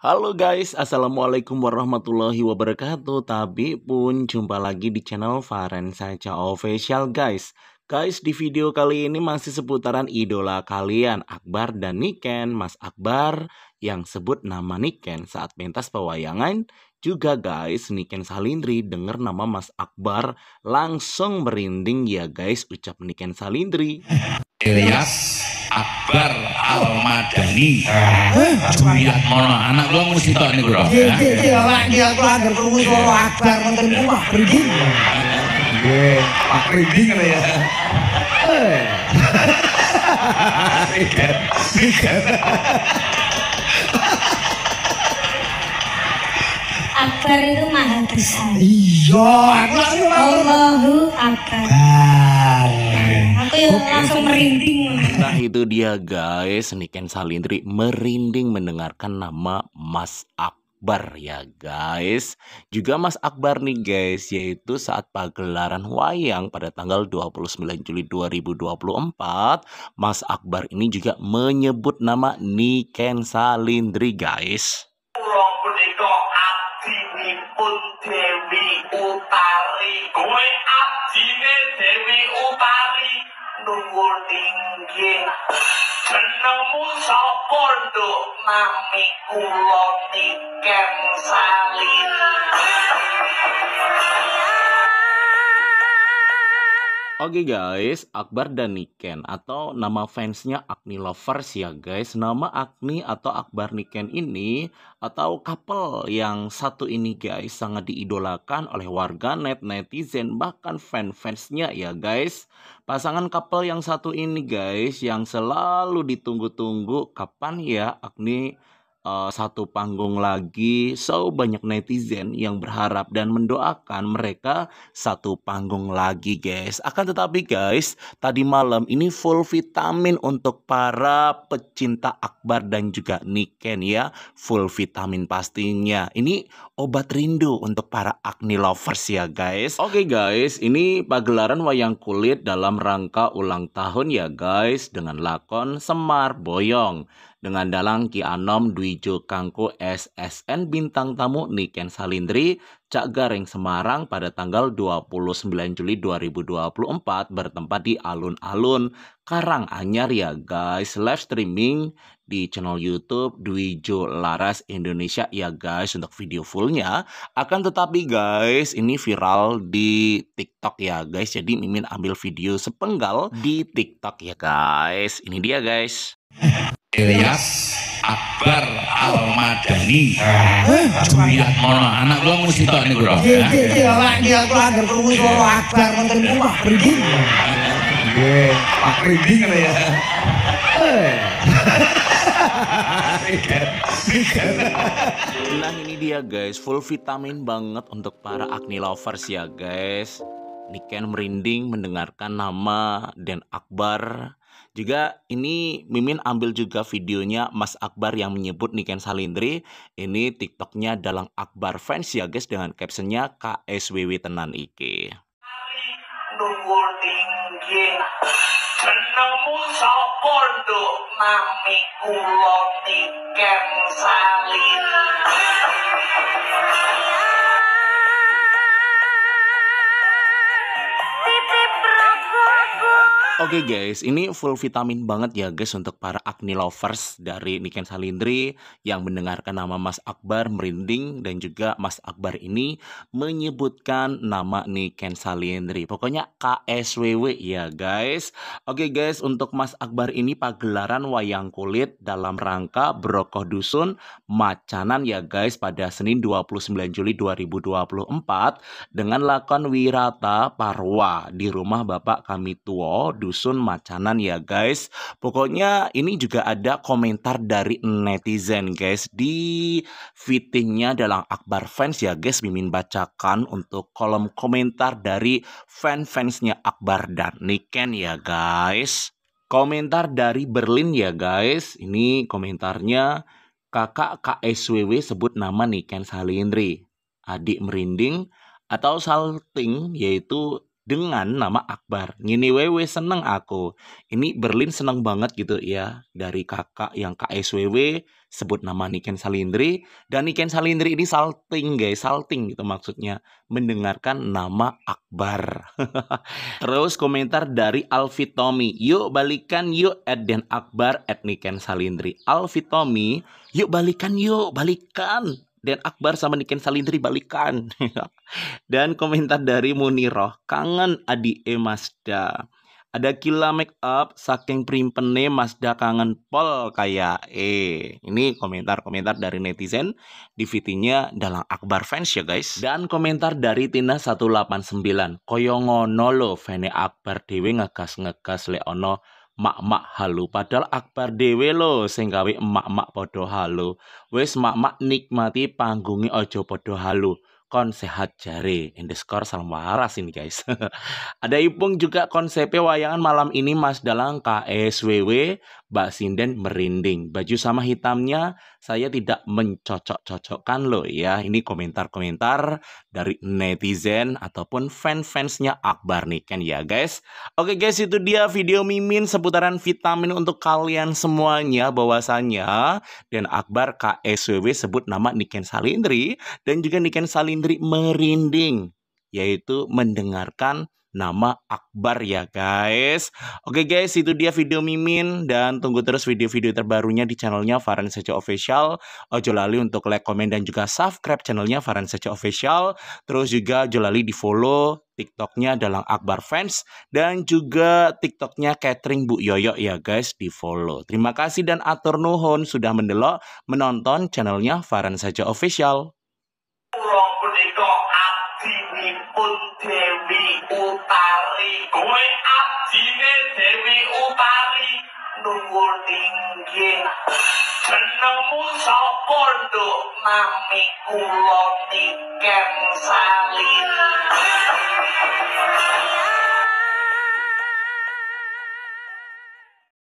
Halo guys, Assalamualaikum warahmatullahi wabarakatuh Tapi pun jumpa lagi di channel Faren Saja Official guys Guys, di video kali ini masih seputaran idola kalian Akbar dan Niken Mas Akbar yang sebut nama Niken saat pentas pewayangan Juga guys, Niken Salindri dengar nama Mas Akbar Langsung merinding ya guys, ucap Niken Salindri Elias Akbar madani. Duyat mono anak gua mesti tok niku lho. Nggih iya lah nggih kula anggere krungu swara akbar wonten niku Pak Brinding. Nggih, Pak Brinding ya. Akbar itu mahal besar. Iya, Allahu Akbar aku yang okay. langsung merinding nah itu dia guys Niken Salindri merinding mendengarkan nama Mas Akbar ya guys. Juga Mas Akbar nih guys, yaitu saat pagelaran wayang pada tanggal 29 Juli 2024, Mas Akbar ini juga menyebut nama Niken Salindri guys. utari kowe abdine dewi utari nunggu tinggi jenemu sapa nduk nami kula tiken salin Oke okay guys, Akbar dan Niken atau nama fansnya Akni Lovers ya guys. Nama Akni atau Akbar Niken ini atau couple yang satu ini guys sangat diidolakan oleh warga net netizen bahkan fan-fansnya ya guys. Pasangan couple yang satu ini guys yang selalu ditunggu-tunggu kapan ya Akni Eh, satu panggung lagi, so banyak netizen yang berharap dan mendoakan mereka satu panggung lagi, guys. Akan tetapi, guys, tadi malam ini full vitamin untuk para pecinta Akbar dan juga Niken ya, full vitamin pastinya. Ini obat rindu untuk para acne lovers ya, guys. Oke, okay, guys, ini pagelaran wayang kulit dalam rangka ulang tahun ya, guys, dengan lakon Semar Boyong dengan dalang Ki Anom Dwijo Kangko SSN bintang tamu Niken Salindri Cak Gareng Semarang pada tanggal 29 Juli 2024 bertempat di alun-alun Karang Anyar ya guys live streaming di channel YouTube Dwijo Laras Indonesia ya guys untuk video fullnya akan tetapi guys ini viral di TikTok ya guys jadi Mimin ambil video sepenggal di TikTok ya guys ini dia guys Ilyas Akbar Al-Madani. Eh, Juyat mono anak gua mesti tok niku Iya iya ora dia aku anggere krungu loro Akbar ngoten niku Pak Prinding. Nggih, Pak Prinding ya. Nah ini dia guys, full vitamin banget untuk para acne lovers ya guys. Niken merinding mendengarkan nama Den Akbar. Juga ini Mimin ambil juga videonya Mas Akbar yang menyebut Niken Salindri. Ini TikToknya dalam Akbar fans ya guys dengan captionnya KSWW Tenan Ike. Oke okay guys, ini full vitamin banget ya guys untuk para acne lovers dari Niken Salindri yang mendengarkan nama Mas Akbar merinding dan juga Mas Akbar ini menyebutkan nama Niken Salindri. Pokoknya KSWW ya guys. Oke okay guys, untuk Mas Akbar ini pagelaran wayang kulit dalam rangka Brokoh Dusun Macanan ya guys pada Senin 29 Juli 2024 dengan lakon Wirata Parwa di rumah Bapak Kami Tuo dusun Macanan ya guys. Pokoknya ini juga ada komentar dari netizen guys di fittingnya dalam Akbar fans ya guys. Mimin bacakan untuk kolom komentar dari fan-fansnya Akbar dan Niken ya guys. Komentar dari Berlin ya guys. Ini komentarnya kakak KSWW sebut nama Niken Salindri. Adik merinding atau salting yaitu dengan nama Akbar. Ngini wewe seneng aku. Ini Berlin seneng banget gitu ya. Dari kakak yang KSWW sebut nama Niken Salindri. Dan Niken Salindri ini salting guys, salting gitu maksudnya. Mendengarkan nama Akbar. Terus komentar dari Alfitomi. Yuk balikan yuk at Den Akbar at Niken Salindri. Alfitomi, yuk balikan yuk, balikan. Dan Akbar sama Niken Salindri balikan. Dan komentar dari Muniroh, kangen Adi E Mazda. Ada kila make up saking primpene Masda kangen pol kayak eh. Ini komentar-komentar dari netizen di fitinya dalam Akbar fans ya guys. Dan komentar dari Tina 189. Koyo ngono lo fene Akbar dewe ngegas ngegas Leono mak-mak halu padahal akbar Dewe lo sing gawe emak-mak padha halu wis mak-mak nikmati panggungi ojo padha halu kon sehat jare underscore salam waras ini guys ada ipung juga konsepnya wayangan malam ini Mas Dalang KSWW Mbak Sinden merinding. Baju sama hitamnya saya tidak mencocok-cocokkan loh ya. Ini komentar-komentar dari netizen ataupun fan-fansnya Akbar Niken ya guys. Oke guys itu dia video Mimin seputaran vitamin untuk kalian semuanya bahwasannya dan Akbar KSWW sebut nama Niken Salindri dan juga Niken Salindri merinding yaitu mendengarkan nama Akbar ya guys. Oke guys, itu dia video Mimin dan tunggu terus video-video terbarunya di channelnya Farhan Sejo Official. Ojo lali untuk like, komen dan juga subscribe channelnya Farhan Sejo Official. Terus juga ojo lali di follow TikToknya dalam Akbar Fans dan juga TikToknya Catering Bu Yoyo ya guys di follow. Terima kasih dan atur nuhun sudah mendelok menonton channelnya Farhan Saja Official. pun Dewi Utari kowe abdine Dewi Utari nunggu tinggi jenemu sapa nduk nami kula niken